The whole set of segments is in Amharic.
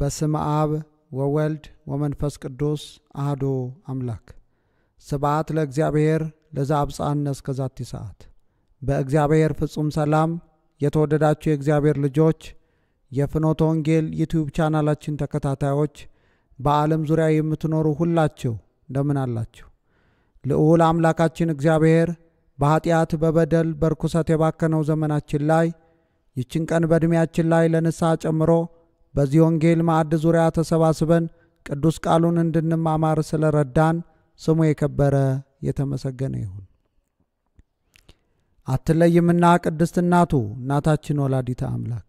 በስም አብ ወወልድ ወመንፈስ ቅዱስ አህዶ አምላክ። ስብዓት ለእግዚአብሔር ለዘአብጽሐነ እስከ ዛቲ ሰዓት። በእግዚአብሔር ፍጹም ሰላም የተወደዳችሁ የእግዚአብሔር ልጆች፣ የፍኖተ ወንጌል ዩቲዩብ ቻናላችን ተከታታዮች፣ በዓለም ዙሪያ የምትኖሩ ሁላችሁ እንደምን አላችሁ? ልዑል አምላካችን እግዚአብሔር በኃጢአት በበደል በርኩሰት የባከነው ዘመናችን ላይ ይችን ቀን በዕድሜያችን ላይ ለንስሐ ጨምሮ በዚህ ወንጌል ማዕድ ዙሪያ ተሰባስበን ቅዱስ ቃሉን እንድንማማር ስለ ረዳን ስሙ የከበረ የተመሰገነ ይሁን። አትለይምና ቅድስት እናቱ እናታችን ወላዲተ አምላክ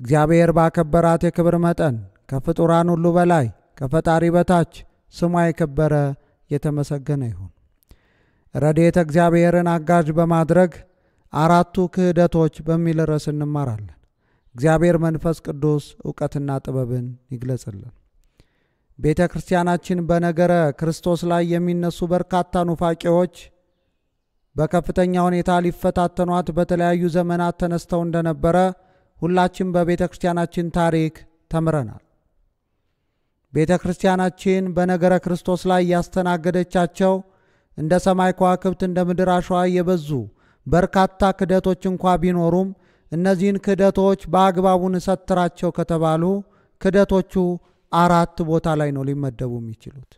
እግዚአብሔር ባከበራት የክብር መጠን ከፍጡራን ሁሉ በላይ ከፈጣሪ በታች ስሟ የከበረ የተመሰገነ ይሁን። ረድኤተ እግዚአብሔርን አጋዥ በማድረግ አራቱ ክህደቶች በሚል ርዕስ እንማራለን። እግዚአብሔር መንፈስ ቅዱስ እውቀትና ጥበብን ይግለጽልን። ቤተ ክርስቲያናችን በነገረ ክርስቶስ ላይ የሚነሱ በርካታ ኑፋቄዎች በከፍተኛ ሁኔታ ሊፈታተኗት በተለያዩ ዘመናት ተነስተው እንደነበረ ሁላችን በቤተ ክርስቲያናችን ታሪክ ተምረናል። ቤተ ክርስቲያናችን በነገረ ክርስቶስ ላይ ያስተናገደቻቸው እንደ ሰማይ ከዋክብት እንደ ምድር አሸዋ የበዙ በርካታ ክደቶች እንኳ ቢኖሩም እነዚህን ክህደቶች በአግባቡ እንሰትራቸው ከተባሉ ክህደቶቹ አራት ቦታ ላይ ነው ሊመደቡ የሚችሉት።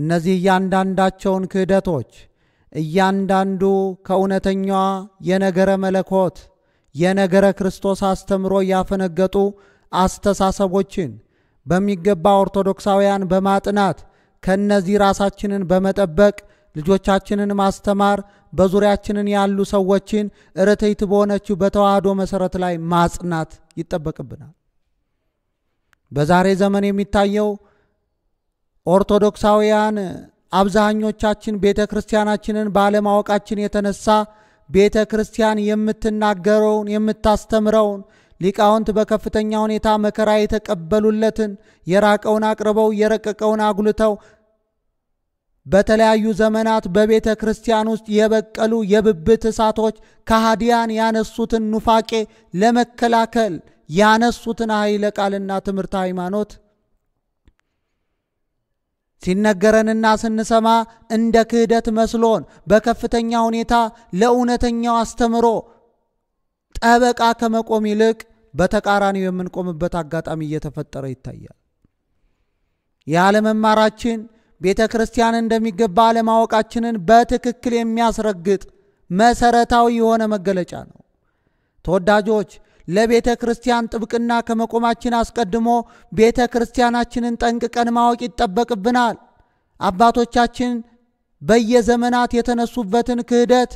እነዚህ እያንዳንዳቸውን ክህደቶች እያንዳንዱ ከእውነተኛዋ የነገረ መለኮት የነገረ ክርስቶስ አስተምሮ ያፈነገጡ አስተሳሰቦችን በሚገባ ኦርቶዶክሳውያን በማጥናት ከእነዚህ ራሳችንን በመጠበቅ ልጆቻችንን ማስተማር፣ በዙሪያችንን ያሉ ሰዎችን እርትዕት በሆነችው በተዋህዶ መሰረት ላይ ማጽናት ይጠበቅብናል። በዛሬ ዘመን የሚታየው ኦርቶዶክሳውያን አብዛኞቻችን ቤተ ክርስቲያናችንን ባለማወቃችን የተነሳ ቤተ ክርስቲያን የምትናገረውን የምታስተምረውን ሊቃውንት በከፍተኛ ሁኔታ መከራ የተቀበሉለትን የራቀውን አቅርበው የረቀቀውን አጉልተው በተለያዩ ዘመናት በቤተ ክርስቲያን ውስጥ የበቀሉ የብብት እሳቶች ከሃዲያን ያነሱትን ኑፋቄ ለመከላከል ያነሱትን ኃይለ ቃልና ትምህርት ሃይማኖት ሲነገረንና ስንሰማ እንደ ክህደት መስሎን በከፍተኛ ሁኔታ ለእውነተኛው አስተምሮ ጠበቃ ከመቆም ይልቅ በተቃራኒው የምንቆምበት አጋጣሚ እየተፈጠረ ይታያል። ያለመማራችን ቤተ ክርስቲያን እንደሚገባ አለማወቃችንን በትክክል የሚያስረግጥ መሰረታዊ የሆነ መገለጫ ነው። ተወዳጆች ለቤተ ክርስቲያን ጥብቅና ከመቆማችን አስቀድሞ ቤተ ክርስቲያናችንን ጠንቅቀን ማወቅ ይጠበቅብናል። አባቶቻችን በየዘመናት የተነሱበትን ክህደት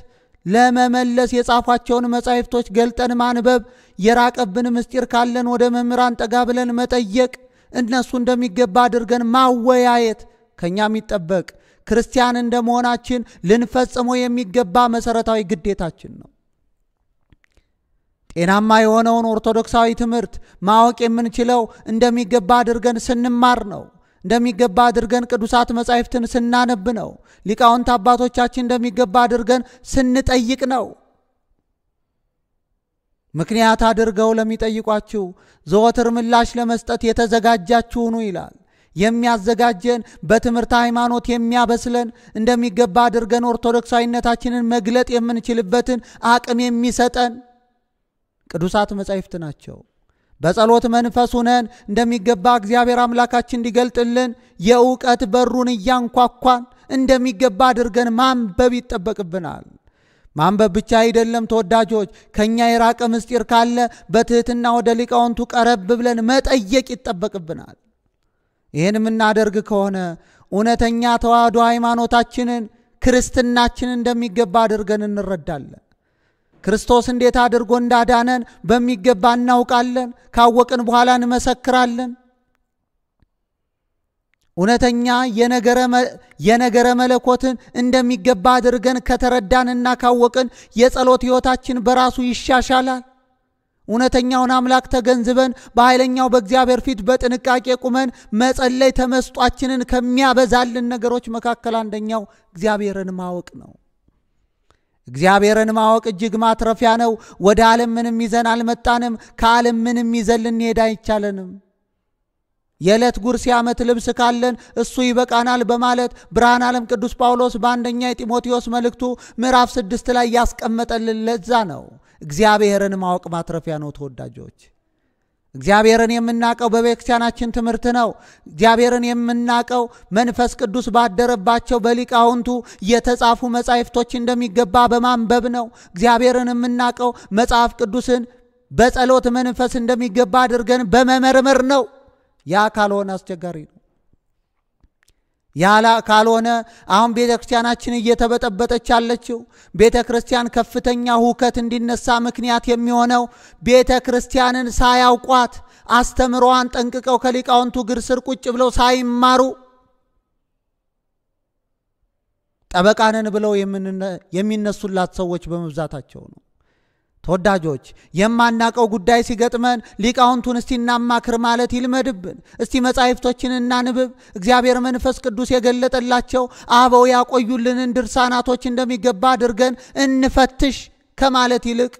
ለመመለስ የጻፏቸውን መጻሕፍቶች ገልጠን ማንበብ፣ የራቀብን ምስጢር ካለን ወደ መምህራን ጠጋ ብለን መጠየቅ፣ እነሱ እንደሚገባ አድርገን ማወያየት ከእኛ የሚጠበቅ ክርስቲያን እንደ መሆናችን ልንፈጽመው የሚገባ መሰረታዊ ግዴታችን ነው። ጤናማ የሆነውን ኦርቶዶክሳዊ ትምህርት ማወቅ የምንችለው እንደሚገባ አድርገን ስንማር ነው። እንደሚገባ አድርገን ቅዱሳት መጻሕፍትን ስናነብ ነው። ሊቃውንት አባቶቻችን እንደሚገባ አድርገን ስንጠይቅ ነው። ምክንያት አድርገው ለሚጠይቋችሁ ዘወትር ምላሽ ለመስጠት የተዘጋጃችሁኑ ይላል። የሚያዘጋጀን በትምህርት ሃይማኖት የሚያበስለን እንደሚገባ አድርገን ኦርቶዶክሳዊነታችንን መግለጥ የምንችልበትን አቅም የሚሰጠን ቅዱሳት መጻሕፍት ናቸው። በጸሎት መንፈስ ሁነን እንደሚገባ እግዚአብሔር አምላካችን እንዲገልጥልን የእውቀት በሩን እያንኳኳን እንደሚገባ አድርገን ማንበብ ይጠበቅብናል። ማንበብ ብቻ አይደለም ተወዳጆች፣ ከእኛ የራቀ ምስጢር ካለ በትሕትና ወደ ሊቃውንቱ ቀረብ ብለን መጠየቅ ይጠበቅብናል። ይህን የምናደርግ ከሆነ እውነተኛ ተዋህዶ ሃይማኖታችንን ክርስትናችንን እንደሚገባ አድርገን እንረዳለን። ክርስቶስ እንዴት አድርጎ እንዳዳነን በሚገባ እናውቃለን። ካወቅን በኋላ እንመሰክራለን። እውነተኛ የነገረ መለኮትን እንደሚገባ አድርገን ከተረዳንና ካወቅን የጸሎት ሕይወታችን በራሱ ይሻሻላል። እውነተኛውን አምላክ ተገንዝበን በኃይለኛው በእግዚአብሔር ፊት በጥንቃቄ ቁመን መጸለይ ተመስጧችንን ከሚያበዛልን ነገሮች መካከል አንደኛው እግዚአብሔርን ማወቅ ነው። እግዚአብሔርን ማወቅ እጅግ ማትረፊያ ነው። ወደ ዓለም ምንም ይዘን አልመጣንም። ከዓለም ምንም ይዘን ልንሄድ አይቻለንም። የዕለት ጉርስ የዓመት ልብስ ካለን እሱ ይበቃናል በማለት ብርሃን ዓለም ቅዱስ ጳውሎስ በአንደኛ የጢሞቴዎስ መልእክቱ ምዕራፍ ስድስት ላይ ያስቀመጠልን ለዛ ነው። እግዚአብሔርን ማወቅ ማትረፊያ ነው ተወዳጆች። እግዚአብሔርን የምናቀው በቤተክርስቲያናችን ትምህርት ነው። እግዚአብሔርን የምናቀው መንፈስ ቅዱስ ባደረባቸው በሊቃውንቱ የተጻፉ መጻሕፍቶች እንደሚገባ በማንበብ ነው። እግዚአብሔርን የምናቀው መጽሐፍ ቅዱስን በጸሎት መንፈስ እንደሚገባ አድርገን በመመርመር ነው። ያ ካልሆነ አስቸጋሪ ነው። ያላ ካልሆነ አሁን ቤተ ክርስቲያናችን እየተበጠበጠች ያለችው ቤተ ክርስቲያን ከፍተኛ ሁከት እንዲነሳ ምክንያት የሚሆነው ቤተ ክርስቲያንን ሳያውቋት አስተምሮዋን ጠንቅቀው ከሊቃውንቱ እግር ስር ቁጭ ብለው ሳይማሩ ጠበቃንን ብለው የሚነሱላት ሰዎች በመብዛታቸው ነው። ተወዳጆች የማናቀው ጉዳይ ሲገጥመን ሊቃውንቱን እስቲ እናማክር ማለት ይልመድብን። እስቲ መጻሕፍቶችን እናንብብ። እግዚአብሔር መንፈስ ቅዱስ የገለጠላቸው አበው ያቆዩልንን ድርሳናቶች እንደሚገባ አድርገን እንፈትሽ ከማለት ይልቅ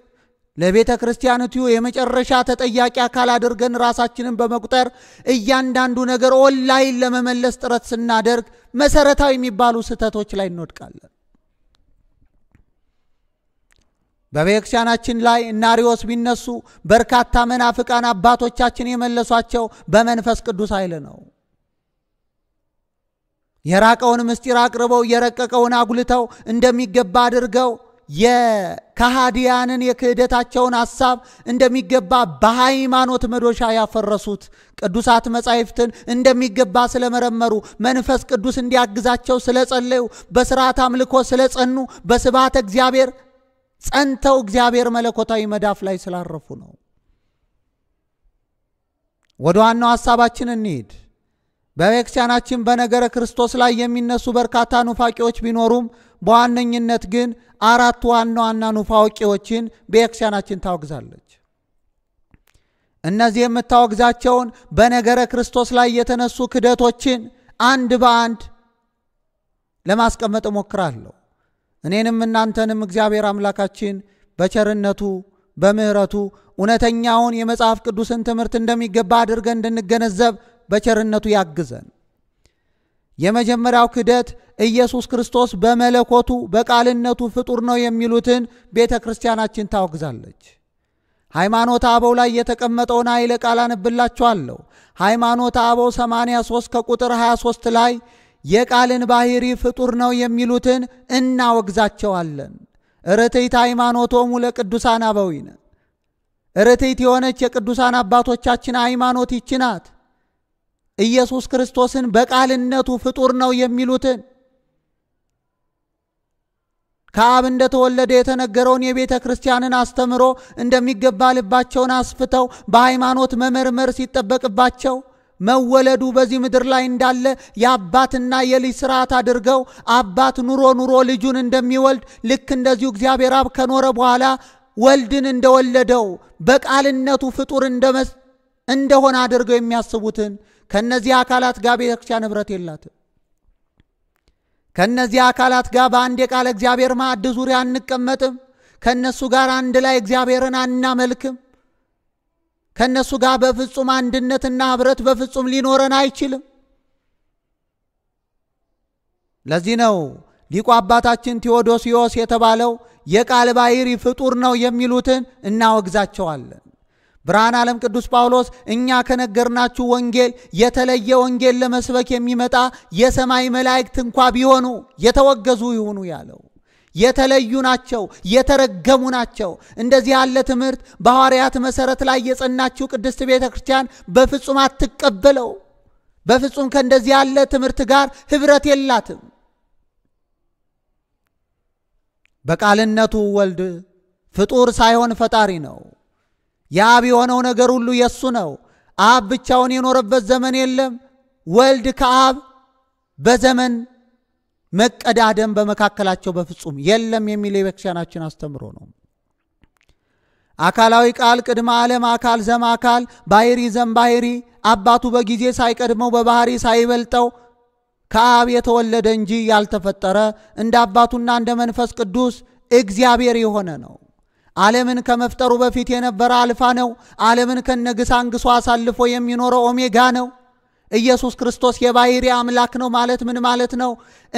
ለቤተ ክርስቲያኒቱ የመጨረሻ ተጠያቂ አካል አድርገን ራሳችንን በመቁጠር እያንዳንዱ ነገር ኦንላይን ለመመለስ ጥረት ስናደርግ መሰረታዊ የሚባሉ ስህተቶች ላይ እንወድቃለን። በቤተክርስቲያናችን ላይ እነ አርዮስ ቢነሱ በርካታ መናፍቃን አባቶቻችን የመለሷቸው በመንፈስ ቅዱስ ኃይል ነው። የራቀውን ምስጢር አቅርበው የረቀቀውን አጉልተው እንደሚገባ አድርገው የካሃዲያንን የክህደታቸውን ሐሳብ እንደሚገባ በሃይማኖት መዶሻ ያፈረሱት ቅዱሳት መጻሕፍትን እንደሚገባ ስለመረመሩ መንፈስ ቅዱስ እንዲያግዛቸው ስለጸለዩ በስርዓት አምልኮ ስለጸኑ በስብሐተ እግዚአብሔር ጸንተው እግዚአብሔር መለኮታዊ መዳፍ ላይ ስላረፉ ነው። ወደ ዋናው ሐሳባችን እንሂድ። በቤተክርስቲያናችን በነገረ ክርስቶስ ላይ የሚነሱ በርካታ ኑፋቂዎች ቢኖሩም በዋነኝነት ግን አራት ዋና ዋና ኑፋቂዎችን ቤተክርስቲያናችን ታወግዛለች። እነዚህ የምታወግዛቸውን በነገረ ክርስቶስ ላይ የተነሱ ክደቶችን አንድ በአንድ ለማስቀመጥ እሞክራለሁ። እኔንም እናንተንም እግዚአብሔር አምላካችን በቸርነቱ በምሕረቱ እውነተኛውን የመጽሐፍ ቅዱስን ትምህርት እንደሚገባ አድርገን እንድንገነዘብ በቸርነቱ ያግዘን። የመጀመሪያው ክደት ኢየሱስ ክርስቶስ በመለኮቱ በቃልነቱ ፍጡር ነው የሚሉትን ቤተ ክርስቲያናችን ታወግዛለች። ሃይማኖተ አበው ላይ የተቀመጠውን ኃይለ ቃል አነብላችኋለሁ። ሃይማኖተ አበው 83 ከቁጥር 23 ላይ የቃልን ባህሪ ፍጡር ነው የሚሉትን እናወግዛቸዋለን። ርትዕት ሃይማኖቶሙ ለቅዱሳን አበዊነ ርትዕት የሆነች የቅዱሳን አባቶቻችን ሃይማኖት ይችናት። ኢየሱስ ክርስቶስን በቃልነቱ ፍጡር ነው የሚሉትን ከአብ እንደተወለደ የተነገረውን የቤተ ክርስቲያንን አስተምሮ እንደሚገባ ልባቸውን አስፍተው በሃይማኖት መመርመር ሲጠበቅባቸው መወለዱ በዚህ ምድር ላይ እንዳለ የአባትና የልጅ ስርዓት አድርገው አባት ኑሮ ኑሮ ልጁን እንደሚወልድ ልክ እንደዚሁ እግዚአብሔር አብ ከኖረ በኋላ ወልድን እንደወለደው በቃልነቱ ፍጡር እንደሆነ አድርገው የሚያስቡትን ከነዚህ አካላት ጋር ቤተክርስቲያን ንብረት የላትም። ከነዚህ አካላት ጋር በአንድ የቃለ እግዚአብሔር ማዕድ ዙሪያ አንቀመጥም። ከእነሱ ጋር አንድ ላይ እግዚአብሔርን አናመልክም። ከእነሱ ጋር በፍጹም አንድነትና ኅብረት በፍጹም ሊኖረን አይችልም። ለዚህ ነው ሊቁ አባታችን ቴዎዶስዮስ የተባለው የቃል ባሕሪ ፍጡር ነው የሚሉትን እናወግዛቸዋለን። ብርሃን ዓለም ቅዱስ ጳውሎስ እኛ ከነገርናችሁ ወንጌል የተለየ ወንጌል ለመስበክ የሚመጣ የሰማይ መላእክት እንኳ ቢሆኑ የተወገዙ ይሁኑ ያለው የተለዩ ናቸው፣ የተረገሙ ናቸው። እንደዚህ ያለ ትምህርት በሐዋርያት መሠረት ላይ የጸናችው ቅድስት ቤተ ክርስቲያን በፍጹም አትቀበለው። በፍጹም ከእንደዚህ ያለ ትምህርት ጋር ኅብረት የላትም። በቃልነቱ ወልድ ፍጡር ሳይሆን ፈጣሪ ነው። የአብ የሆነው ነገር ሁሉ የእሱ ነው። አብ ብቻውን የኖረበት ዘመን የለም። ወልድ ከአብ በዘመን መቀዳደም በመካከላቸው በፍጹም የለም የሚል የቤተክርስቲያናችን አስተምሮ ነው። አካላዊ ቃል ቅድመ ዓለም አካል ዘም አካል ባህሪ ዘም ባህሪ አባቱ በጊዜ ሳይቀድመው በባህሪ ሳይበልጠው ከአብ የተወለደ እንጂ ያልተፈጠረ እንደ አባቱና እንደ መንፈስ ቅዱስ እግዚአብሔር የሆነ ነው። ዓለምን ከመፍጠሩ በፊት የነበረ አልፋ ነው። ዓለምን አንግሶ አሳልፎ የሚኖረው ኦሜጋ ነው። ኢየሱስ ክርስቶስ የባሕሪ አምላክ ነው ማለት ምን ማለት ነው?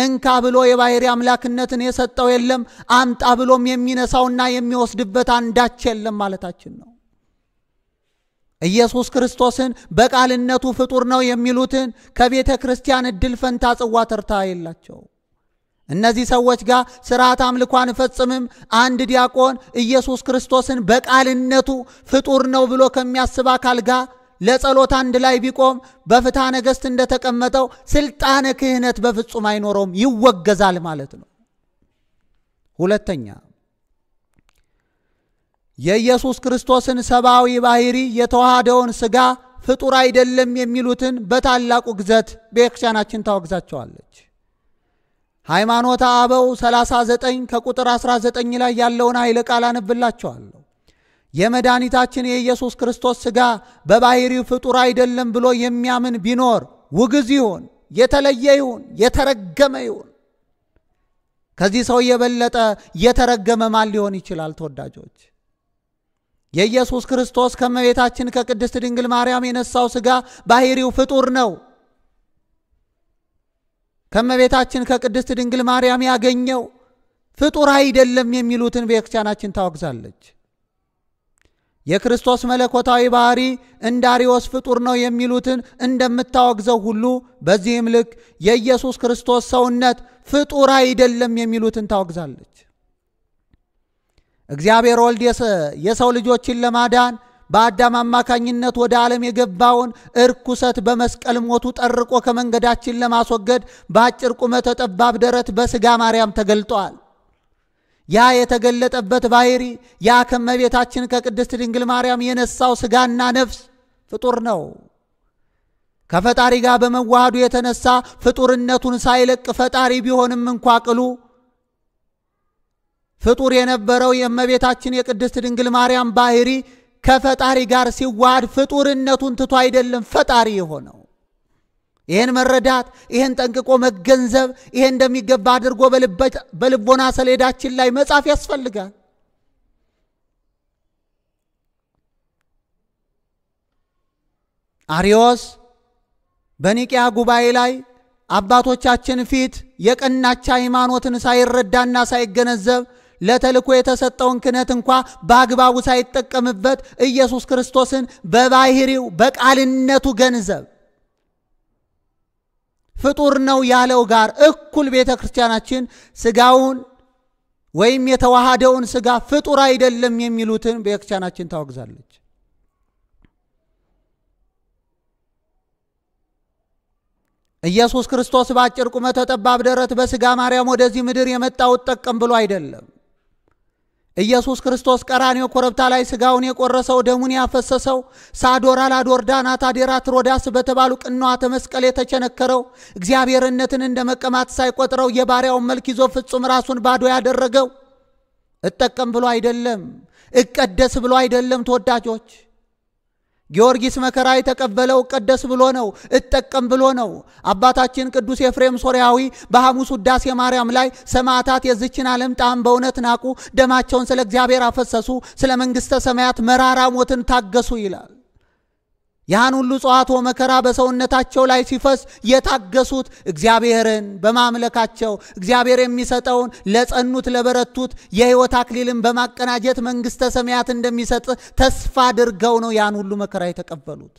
እንካ ብሎ የባሕሪ አምላክነትን የሰጠው የለም፣ አምጣ ብሎም የሚነሳውና የሚወስድበት አንዳች የለም ማለታችን ነው። ኢየሱስ ክርስቶስን በቃልነቱ ፍጡር ነው የሚሉትን ከቤተ ክርስቲያን እድል ፈንታ ጽዋ ተርታ የላቸው። እነዚህ ሰዎች ጋር ስርዓት አምልኮ አንፈጽምም። አንድ ዲያቆን ኢየሱስ ክርስቶስን በቃልነቱ ፍጡር ነው ብሎ ከሚያስብ አካል ጋር ለጸሎት አንድ ላይ ቢቆም በፍትሐ ነገሥት እንደተቀመጠው ስልጣነ ክህነት በፍጹም አይኖረውም፣ ይወገዛል ማለት ነው። ሁለተኛ የኢየሱስ ክርስቶስን ሰብአዊ ባህሪ የተዋሃደውን ሥጋ ፍጡር አይደለም የሚሉትን በታላቁ ግዘት ቤተክርስቲያናችን ታወግዛቸዋለች። ሃይማኖተ አበው 39 ከቁጥር 19 ላይ ያለውን ኃይለ ቃል አነብላቸዋለሁ። የመድኃኒታችን የኢየሱስ ክርስቶስ ሥጋ በባሕሪው ፍጡር አይደለም ብሎ የሚያምን ቢኖር ውግዝ ይሁን፣ የተለየ ይሁን፣ የተረገመ ይሁን። ከዚህ ሰው የበለጠ የተረገመ ማን ሊሆን ይችላል? ተወዳጆች የኢየሱስ ክርስቶስ ከመቤታችን ከቅድስት ድንግል ማርያም የነሳው ሥጋ ባሕሪው ፍጡር ነው። ከመቤታችን ከቅድስት ድንግል ማርያም ያገኘው ፍጡር አይደለም የሚሉትን ቤተክርስቲያናችን ታወግዛለች። የክርስቶስ መለኮታዊ ባህሪ እንደ አሪዎስ ፍጡር ነው የሚሉትን እንደምታወግዘው ሁሉ በዚህም ልክ የኢየሱስ ክርስቶስ ሰውነት ፍጡር አይደለም የሚሉትን ታወግዛለች። እግዚአብሔር ወልድ የሰው ልጆችን ለማዳን በአዳም አማካኝነት ወደ ዓለም የገባውን እርኩሰት በመስቀል ሞቱ ጠርቆ ከመንገዳችን ለማስወገድ በአጭር ቁመተ ጠባብ ደረት በሥጋ ማርያም ተገልጧል። ያ የተገለጠበት ባህሪ ያ ከመቤታችን ከቅድስት ድንግል ማርያም የነሳው ስጋና ነፍስ ፍጡር ነው። ከፈጣሪ ጋር በመዋሃዱ የተነሳ ፍጡርነቱን ሳይለቅ ፈጣሪ ቢሆንም እንኳ ቅሉ ፍጡር የነበረው የእመቤታችን የቅድስት ድንግል ማርያም ባህሪ ከፈጣሪ ጋር ሲዋሃድ ፍጡርነቱን ትቶ አይደለም ፈጣሪ የሆነው። ይህን መረዳት ይህን ጠንቅቆ መገንዘብ ይሄ እንደሚገባ አድርጎ በልቦና ሰሌዳችን ላይ መጻፍ ያስፈልጋል። አሪዎስ በኒቅያ ጉባኤ ላይ አባቶቻችን ፊት የቀናች ሃይማኖትን ሳይረዳና ሳይገነዘብ ለተልኮ የተሰጠውን ክህነት እንኳ በአግባቡ ሳይጠቀምበት ኢየሱስ ክርስቶስን በባህሪው በቃልነቱ ገንዘብ ፍጡር ነው ያለው ጋር እኩል ቤተ ክርስቲያናችን ስጋውን ወይም የተዋሃደውን ስጋ ፍጡር አይደለም የሚሉትን ቤተ ክርስቲያናችን ታወግዛለች። ኢየሱስ ክርስቶስ በአጭር ቁመተ ጠባብ ደረት በስጋ ማርያም ወደዚህ ምድር የመጣው ጠቀም ብሎ አይደለም። ኢየሱስ ክርስቶስ ቀራኔው ኮረብታ ላይ ስጋውን የቆረሰው ደሙን ያፈሰሰው ሳዶራ ላዶርዳና ታዴራ ትሮዳስ በተባሉ ቅንዋተ መስቀል የተቸነከረው እግዚአብሔርነትን እንደ መቀማት ሳይቆጥረው የባሪያውን መልክ ይዞ ፍጹም ራሱን ባዶ ያደረገው እጠቀም ብሎ አይደለም፣ እቀደስ ብሎ አይደለም። ተወዳጆች ጊዮርጊስ መከራ የተቀበለው ቀደስ ብሎ ነው፣ እጠቀም ብሎ ነው። አባታችን ቅዱስ ኤፍሬም ሶርያዊ በሐሙስ ውዳሴ ማርያም ላይ ሰማዕታት የዝችን ዓለም ጣዕም በእውነት ናቁ፣ ደማቸውን ስለ እግዚአብሔር አፈሰሱ፣ ስለ መንግሥተ ሰማያት መራራ ሞትን ታገሱ ይላል። ያን ሁሉ ጸዋትወ መከራ በሰውነታቸው ላይ ሲፈስ የታገሱት እግዚአብሔርን በማምለካቸው እግዚአብሔር የሚሰጠውን ለጸኑት ለበረቱት የሕይወት አክሊልን በማቀናጀት መንግሥተ ሰማያት እንደሚሰጥ ተስፋ አድርገው ነው ያን ሁሉ መከራ የተቀበሉት።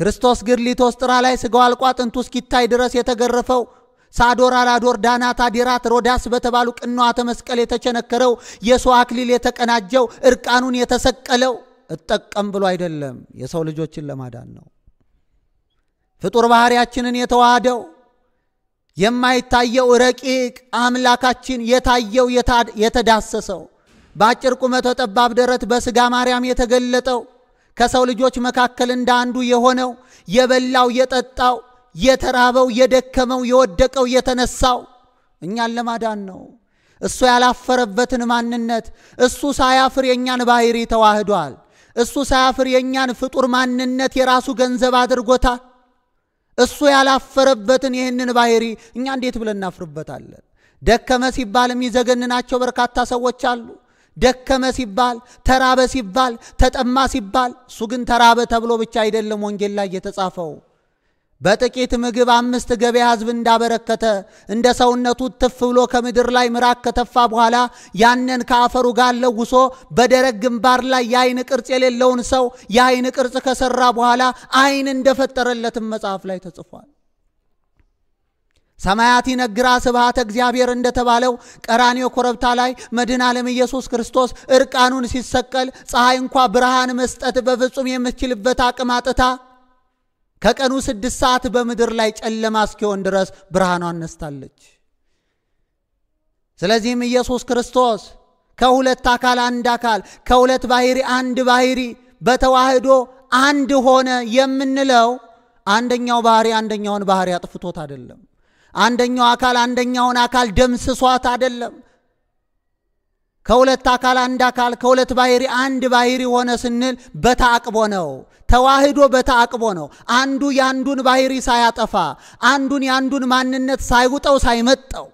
ክርስቶስ ግን ሊቶስጥራ ላይ ሥጋው አልቆ አጥንቱ እስኪታይ ድረስ የተገረፈው ሳዶር አላዶር ዳናት አዲራት ሮዳስ በተባሉ ቅንዋተ መስቀል የተቸነከረው የሰው አክሊል የተቀናጀው እርቃኑን የተሰቀለው እጠቀም ብሎ አይደለም፣ የሰው ልጆችን ለማዳን ነው። ፍጡር ባህሪያችንን የተዋሃደው የማይታየው ረቂቅ አምላካችን የታየው የተዳሰሰው በአጭር ቁመት ጠባብ ደረት በሥጋ ማርያም የተገለጠው ከሰው ልጆች መካከል እንደ አንዱ የሆነው የበላው የጠጣው የተራበው የደከመው የወደቀው የተነሳው እኛን ለማዳን ነው። እሱ ያላፈረበትን ማንነት እሱ ሳያፍር የእኛን ባህሪ ተዋህዷል። እሱ ሳያፍር የእኛን ፍጡር ማንነት የራሱ ገንዘብ አድርጎታል። እሱ ያላፈረበትን ይህንን ባህሪ እኛ እንዴት ብለን እናፍርበታለን? ደከመ ሲባል የሚዘገንናቸው በርካታ ሰዎች አሉ። ደከመ ሲባል፣ ተራበ ሲባል፣ ተጠማ ሲባል እሱ ግን ተራበ ተብሎ ብቻ አይደለም ወንጌል ላይ የተጻፈው በጥቂት ምግብ አምስት ገበያ ሕዝብ እንዳበረከተ እንደ ሰውነቱ ትፍ ብሎ ከምድር ላይ ምራቅ ከተፋ በኋላ ያንን ከአፈሩ ጋር ለውሶ በደረቅ ግንባር ላይ የአይን ቅርጽ የሌለውን ሰው የአይን ቅርጽ ከሰራ በኋላ አይን እንደፈጠረለትም መጽሐፍ ላይ ተጽፏል። ሰማያት ይነግራ ስብሃተ እግዚአብሔር እንደተባለው ቀራንዮ ኮረብታ ላይ መድን ዓለም ኢየሱስ ክርስቶስ እርቃኑን ሲሰቀል ፀሐይ እንኳ ብርሃን መስጠት በፍጹም የምትችልበት አቅም አጥታ ከቀኑ ስድስት ሰዓት በምድር ላይ ጨለማ እስኪሆን ድረስ ብርሃኗ ነስታለች። ስለዚህም ኢየሱስ ክርስቶስ ከሁለት አካል አንድ አካል ከሁለት ባህሪ አንድ ባህሪ በተዋህዶ አንድ ሆነ የምንለው አንደኛው ባህሪ አንደኛውን ባህሪ አጥፍቶት አይደለም። አንደኛው አካል አንደኛውን አካል ደምስሷት አይደለም። ከሁለት አካል አንድ አካል ከሁለት ባህሪ አንድ ባህሪ ሆነ ስንል በተአቅቦ ነው። ተዋህዶ በተአቅቦ ነው። አንዱ የአንዱን ባህሪ ሳያጠፋ፣ አንዱን የአንዱን ማንነት ሳይውጠው ሳይመጠው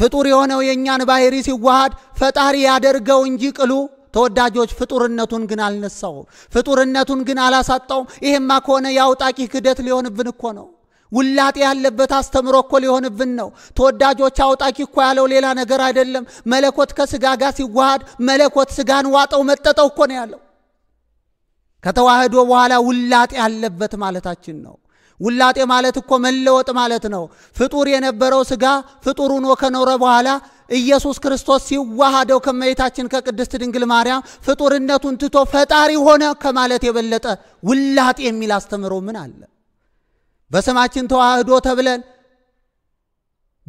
ፍጡር የሆነው የእኛን ባህሪ ሲዋሃድ ፈጣሪ ያደርገው እንጂ ቅሉ ተወዳጆች ፍጡርነቱን ግን አልነሳውም። ፍጡርነቱን ግን አላሳጣውም። ይሄማ ከሆነ የአውጣቂ ክደት ሊሆንብን እኮ ነው። ውላጤ ያለበት አስተምሮ እኮ ሊሆንብን ነው። ተወዳጆች አውጣኪ እኮ ያለው ሌላ ነገር አይደለም። መለኮት ከስጋ ጋር ሲዋሃድ መለኮት ስጋን ዋጠው መጠጠው እኮ ነው ያለው። ከተዋህዶ በኋላ ውላጤ ያለበት ማለታችን ነው። ውላጤ ማለት እኮ መለወጥ ማለት ነው። ፍጡር የነበረው ስጋ ፍጡር ሆኖ ከኖረ በኋላ ኢየሱስ ክርስቶስ ሲዋሃደው ከመቤታችን ከቅድስት ድንግል ማርያም ፍጡርነቱን ትቶ ፈጣሪ ሆነ ከማለት የበለጠ ውላጤ የሚል አስተምሮ ምን አለ? በስማችን ተዋህዶ ተብለን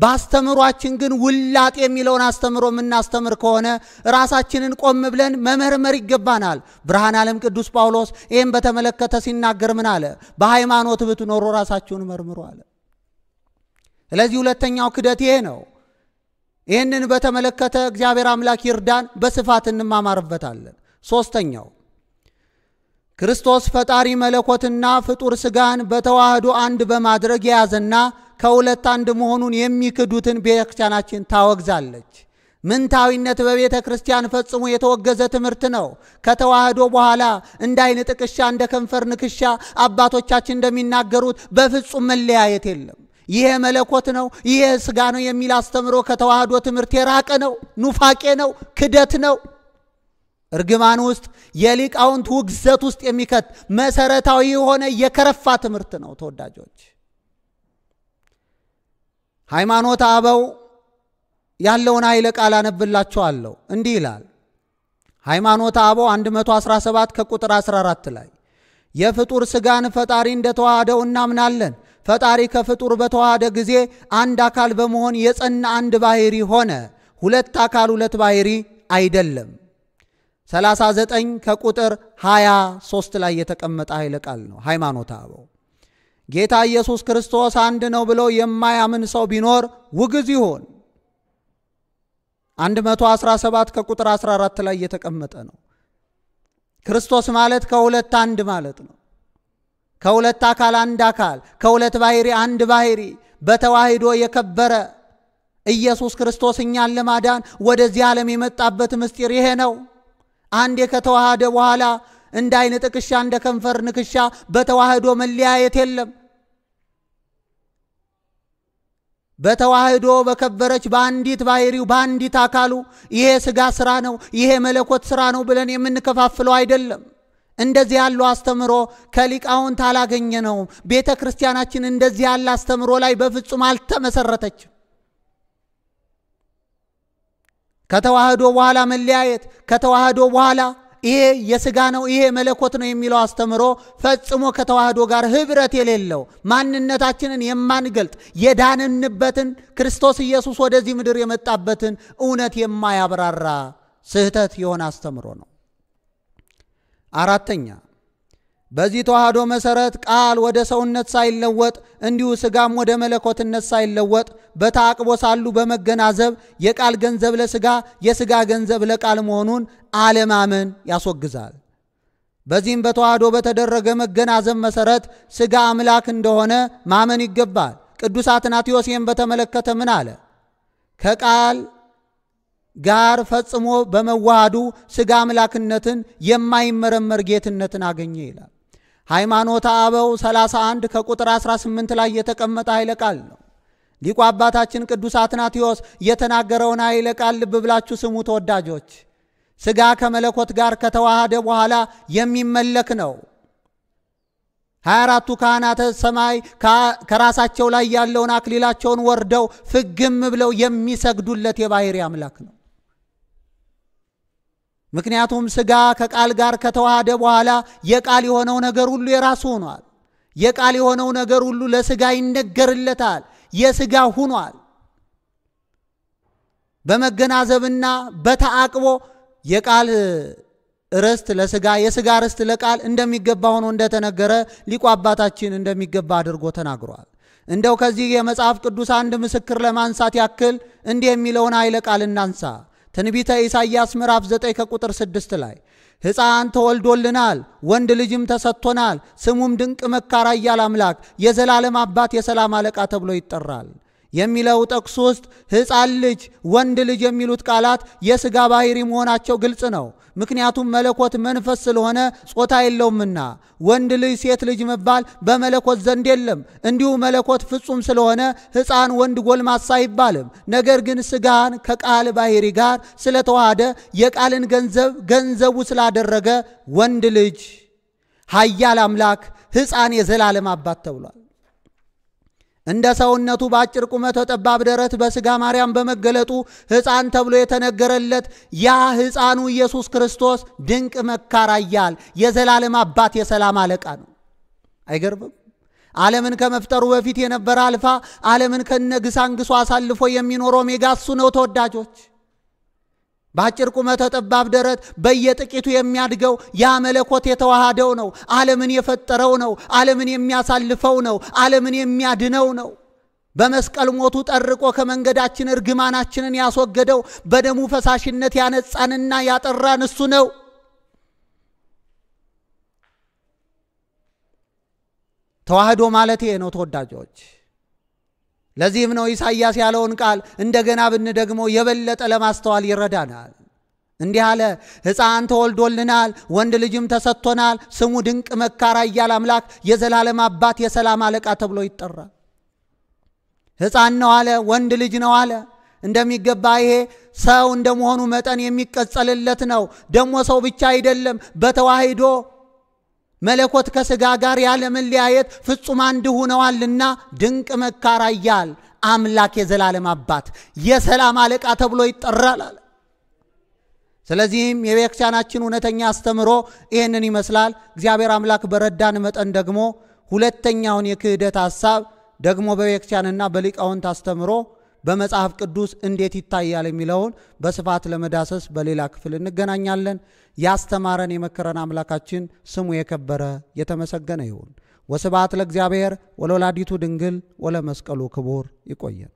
በአስተምሯችን ግን ውላጥ የሚለውን አስተምሮ የምናስተምር ከሆነ ራሳችንን ቆም ብለን መመርመር ይገባናል። ብርሃን ዓለም ቅዱስ ጳውሎስ ይህም በተመለከተ ሲናገር ምን አለ? በሃይማኖት ብትኖሩ ራሳችሁን መርምሩ አለ። ስለዚህ ሁለተኛው ክደት ይሄ ነው። ይህንን በተመለከተ እግዚአብሔር አምላክ ይርዳን፣ በስፋት እንማማርበታለን። ሶስተኛው ክርስቶስ ፈጣሪ መለኮትና ፍጡር ሥጋን በተዋህዶ አንድ በማድረግ የያዘና ከሁለት አንድ መሆኑን የሚክዱትን ቤተ ክርስቲያናችን ታወግዛለች። ምንታዊነት በቤተ ክርስቲያን ፈጽሞ የተወገዘ ትምህርት ነው። ከተዋህዶ በኋላ እንደ አይን ጥቅሻ፣ እንደ ከንፈር ንክሻ አባቶቻችን እንደሚናገሩት በፍጹም መለያየት የለም። ይሄ መለኮት ነው፣ ይሄ ሥጋ ነው የሚል አስተምሮ ከተዋህዶ ትምህርት የራቀ ነው፣ ኑፋቄ ነው፣ ክደት ነው። እርግማን ውስጥ የሊቃውንት ውግዘት ውስጥ የሚከት መሰረታዊ የሆነ የከረፋ ትምህርት ነው። ተወዳጆች ሃይማኖት አበው ያለውን ኃይለ ቃል አነብላችኋለሁ። እንዲህ ይላል ሃይማኖት አበው 117 ከቁጥር 14 ላይ የፍጡር ስጋን ፈጣሪ እንደተዋሃደው እናምናለን። ፈጣሪ ከፍጡር በተዋሃደ ጊዜ አንድ አካል በመሆን የጸና አንድ ባህሪ ሆነ። ሁለት አካል ሁለት ባህሪ አይደለም። 39 ከቁጥር 23 ላይ የተቀመጠ ኃይለ ቃል ነው። ሃይማኖተ አበው ጌታ ኢየሱስ ክርስቶስ አንድ ነው ብለው የማያምን ሰው ቢኖር ውግዝ ይሆን። 117 ከቁጥር 14 ላይ የተቀመጠ ነው። ክርስቶስ ማለት ከሁለት አንድ ማለት ነው። ከሁለት አካል አንድ አካል፣ ከሁለት ባህሪ አንድ ባህሪ፣ በተዋህዶ የከበረ ኢየሱስ ክርስቶስ እኛን ለማዳን ወደዚህ ዓለም የመጣበት ምስጢር ይሄ ነው። አንዴ ከተዋሃደ በኋላ እንደ አይን ጥቅሻ እንደ ከንፈር ንክሻ በተዋህዶ መለያየት የለም። በተዋህዶ በከበረች በአንዲት ባህሪው በአንዲት አካሉ ይሄ ስጋ ስራ ነው፣ ይሄ መለኮት ስራ ነው ብለን የምንከፋፍለው አይደለም። እንደዚህ ያለው አስተምሮ ከሊቃውንት አላገኘ ነው። ቤተ ክርስቲያናችን እንደዚህ ያለ አስተምሮ ላይ በፍጹም አልተመሰረተችም። ከተዋህዶ በኋላ መለያየት፣ ከተዋህዶ በኋላ ይሄ የስጋ ነው ይሄ መለኮት ነው የሚለው አስተምሮ ፈጽሞ ከተዋህዶ ጋር ህብረት የሌለው ማንነታችንን የማንገልጥ የዳንንበትን ክርስቶስ ኢየሱስ ወደዚህ ምድር የመጣበትን እውነት የማያብራራ ስህተት የሆነ አስተምሮ ነው። አራተኛ በዚህ ተዋህዶ መሰረት ቃል ወደ ሰውነት ሳይለወጥ እንዲሁ ሥጋም ወደ መለኮትነት ሳይለወጥ በታቅቦ ሳሉ በመገናዘብ የቃል ገንዘብ ለሥጋ የሥጋ ገንዘብ ለቃል መሆኑን አለማመን ያስወግዛል። በዚህም በተዋህዶ በተደረገ መገናዘብ መሰረት ሥጋ አምላክ እንደሆነ ማመን ይገባል። ቅዱስ አትናቴዎስ በተመለከተ ምን አለ? ከቃል ጋር ፈጽሞ በመዋሃዱ ሥጋ አምላክነትን የማይመረመር ጌትነትን አገኘ ይላል። ሃይማኖተ አበው 31 ከቁጥር 18 ላይ የተቀመጠ ኃይለ ቃል ነው። ሊቁ አባታችን ቅዱስ አትናቴዎስ የተናገረውን ኃይለ ቃል ልብ ብላችሁ ስሙ ተወዳጆች። ሥጋ ከመለኮት ጋር ከተዋሃደ በኋላ የሚመለክ ነው። 24ቱ ካህናተ ሰማይ ከራሳቸው ላይ ያለውን አክሊላቸውን ወርደው ፍግም ብለው የሚሰግዱለት የባሕርይ አምላክ ነው። ምክንያቱም ሥጋ ከቃል ጋር ከተዋሃደ በኋላ የቃል የሆነው ነገር ሁሉ የራሱ ሆኗል። የቃል የሆነው ነገር ሁሉ ለሥጋ ይነገርለታል፣ የሥጋ ሁኗል። በመገናዘብና በተአቅቦ የቃል ርስት ለሥጋ የሥጋ ርስት ለቃል እንደሚገባ ሆኖ እንደተነገረ ሊቁ አባታችን እንደሚገባ አድርጎ ተናግሯል። እንደው ከዚህ የመጽሐፍ ቅዱስ አንድ ምስክር ለማንሳት ያክል እንዲህ የሚለውን ኃይለ ቃል እናንሳ። ትንቢተ ኢሳይያስ ምዕራፍ 9 ከቁጥር 6 ላይ ሕፃን ተወልዶልናል፣ ወንድ ልጅም ተሰጥቶናል፣ ስሙም ድንቅ መካራ እያለ አምላክ የዘላለም አባት የሰላም አለቃ ተብሎ ይጠራል። የሚለው ጥቅስ ውስጥ ሕፃን ልጅ፣ ወንድ ልጅ የሚሉት ቃላት የሥጋ ባህሪ መሆናቸው ግልጽ ነው። ምክንያቱም መለኮት መንፈስ ስለሆነ ጾታ የለውምና ወንድ ልጅ፣ ሴት ልጅ መባል በመለኮት ዘንድ የለም። እንዲሁ መለኮት ፍጹም ስለሆነ ሕፃን፣ ወንድ፣ ጎልማሳ አይባልም። ነገር ግን ሥጋን ከቃል ባህሪ ጋር ስለተዋሃደ የቃልን ገንዘብ ገንዘቡ ስላደረገ ወንድ ልጅ ኃያል አምላክ ሕፃን የዘላለም አባት ተብሏል። እንደ ሰውነቱ በአጭር ቁመት በጠባብ ደረት በሥጋ ማርያም በመገለጡ ሕፃን ተብሎ የተነገረለት ያ ሕፃኑ ኢየሱስ ክርስቶስ ድንቅ መካር ኃያል፣ የዘላለም አባት፣ የሰላም አለቃ ነው። አይገርምም? ዓለምን ከመፍጠሩ በፊት የነበረ አልፋ፣ ዓለምን ከነግሳንግሶ አሳልፎ የሚኖረው ሜጋ እሱ ነው ተወዳጆች። በአጭር ቁመተ ጠባብ ደረት በየጥቂቱ የሚያድገው ያ መለኮት የተዋሃደው ነው። ዓለምን የፈጠረው ነው። ዓለምን የሚያሳልፈው ነው። ዓለምን የሚያድነው ነው። በመስቀል ሞቱ ጠርቆ ከመንገዳችን እርግማናችንን ያስወገደው በደሙ ፈሳሽነት ያነጻንና ያጠራን እሱ ነው። ተዋህዶ ማለት ይሄ ነው ተወዳጆች። ለዚህም ነው ኢሳይያስ ያለውን ቃል እንደገና ብን ደግሞ የበለጠ ለማስተዋል ይረዳናል። እንዲህ አለ፣ ሕፃን ተወልዶልናል፣ ወንድ ልጅም ተሰጥቶናል፣ ስሙ ድንቅ መካራ እያለ አምላክ የዘላለም አባት የሰላም አለቃ ተብሎ ይጠራል። ሕፃን ነው አለ፣ ወንድ ልጅ ነው አለ። እንደሚገባ ይሄ ሰው እንደመሆኑ መጠን የሚቀጸልለት ነው። ደግሞ ሰው ብቻ አይደለም፣ በተዋሂዶ መለኮት ከሥጋ ጋር ያለ መለያየት ፍጹም አንድ ሆነዋልና ድንቅ መካራ እያል አምላክ የዘላለም አባት የሰላም አለቃ ተብሎ ይጠራል አለ። ስለዚህም የቤተክርስቲያናችን እውነተኛ አስተምሮ ይህንን ይመስላል። እግዚአብሔር አምላክ በረዳን መጠን ደግሞ ሁለተኛውን የክህደት ሐሳብ ደግሞ በቤተክርስቲያንና በሊቃውንት አስተምሮ በመጽሐፍ ቅዱስ እንዴት ይታያል የሚለውን በስፋት ለመዳሰስ በሌላ ክፍል እንገናኛለን። ያስተማረን የመከረን አምላካችን ስሙ የከበረ የተመሰገነ ይሁን። ወስብሐት ለእግዚአብሔር ወለወላዲቱ ድንግል ወለመስቀሉ ክቡር። ይቆየን።